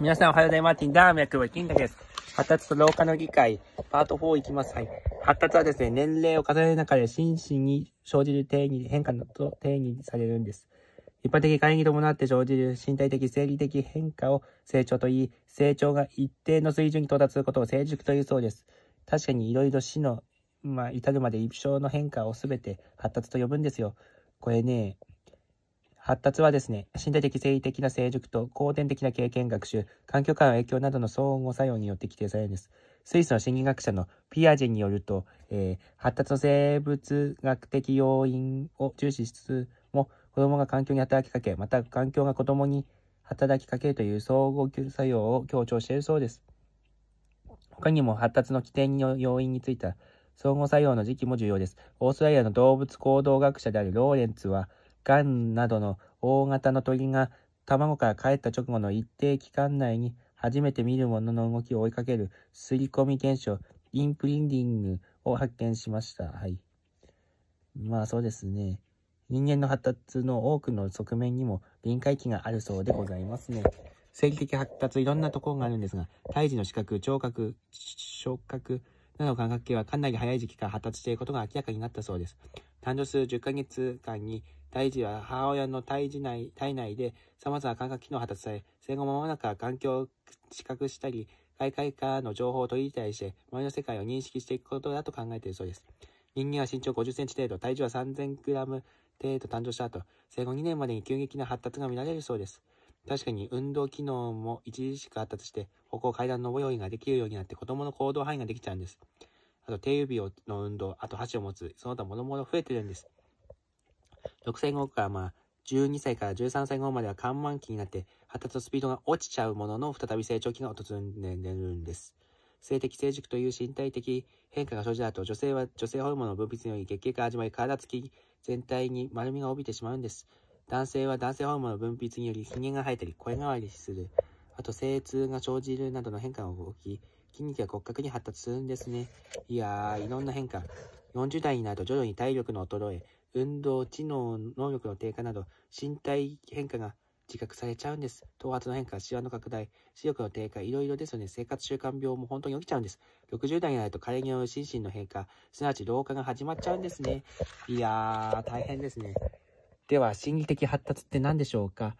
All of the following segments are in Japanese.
皆さんおはようございます。テンダーは金太です。発達と老化の議会、パート4いきます。はい。発達はですね、年齢を重ねる中で心身に生じる定義、変化と定義されるんです。一般的会議に伴って生じる身体的、生理的変化を成長と言い、成長が一定の水準に到達することを成熟というそうです。確かにいろいろ死の、まあ、至るまで一生の変化をすべて発達と呼ぶんですよ。これね、発達はですね、身体的生理的な成熟と後天的な経験学習、環境かの影響などの相互作用によって規定されるんです。スイスの心理学者のピアジェによると、えー、発達の生物学的要因を重視しつつも、子供が環境に働きかけ、また環境が子供に働きかけるという相互作用を強調しているそうです。他にも発達の起点の要因については、相互作用の時期も重要です。オーストラリアの動物行動学者であるローレンツは、ガンなどの大型の鳥が卵から帰った直後の一定期間内に初めて見るものの動きを追いかける刷り込み現象、インプリンディングを発見しました。はい。まあそうですね。人間の発達の多くの側面にも臨界期があるそうでございますね。生理的発達、いろんなところがあるんですが、胎児の視覚、聴覚、触覚などの感覚系はかなり早い時期から発達していることが明らかになったそうです。誕生する10ヶ月間に、胎児は母親の胎児内、体内で様々な感覚機能を果たされ、生後間もなく環境を知覚したり、外界からの情報を取り入れたりして、周りの世界を認識していくことだと考えているそうです。人間は身長50センチ程度、体重は3000グラム程度誕生した後、生後2年までに急激な発達が見られるそうです。確かに運動機能も著しく発達して、歩行階段の上りができるようになって子供の行動範囲ができちゃうんです。あと手指の運動、あと箸を持つ、その他もろもろ増えてるんです。6歳後からまあ、12歳から13歳後までは緩慢期になって、発達のスピードが落ちちゃうものの、再び成長期が訪れるんです。性的成熟という身体的変化が生じた後、女性は女性ホルモンの分泌により月経が始まり、体つき全体に丸みが帯びてしまうんです。男性は男性ホルモンの分泌により、髭が生えたり、声変わりする。あと精通が生じるなどの変化が起き、筋肉が骨格に発達するんですね。いやー、いろんな変化。40代になると徐々に体力の衰え、運動、知能、能力の低下など、身体変化が自覚されちゃうんです。頭髪の変化、シワの拡大、視力の低下、いろいろですよね。生活習慣病も本当に起きちゃうんです。60代になると加齢による心身の変化、すなわち老化が始まっちゃうんですね。いやー、大変ですね。では、心理的発達って何でしょうか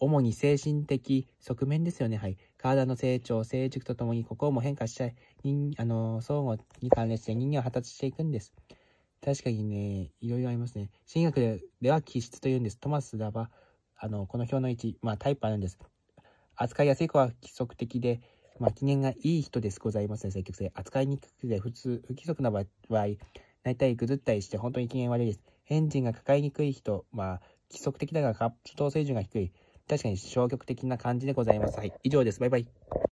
主に精神的側面ですよね。はい。体の成長、成熟とともに心も変化したい。人あの相互に関連して人間は発達していくんです。確かにね、いろいろありますね。神学では気質というんです。トマスラバ、あの、この表の位置、まあタイプあるんです。扱いやすい子は規則的で、まあ、機嫌がいい人ですございますね、積極性。扱いにくくて、普通、不規則な場合、泣いたりぐずったりして、本当に機嫌悪いです。エンジンが抱えにくい人、まあ、規則的だが活動水準が低い。確かに消極的な感じでございます。はい。以上です。バイバイ。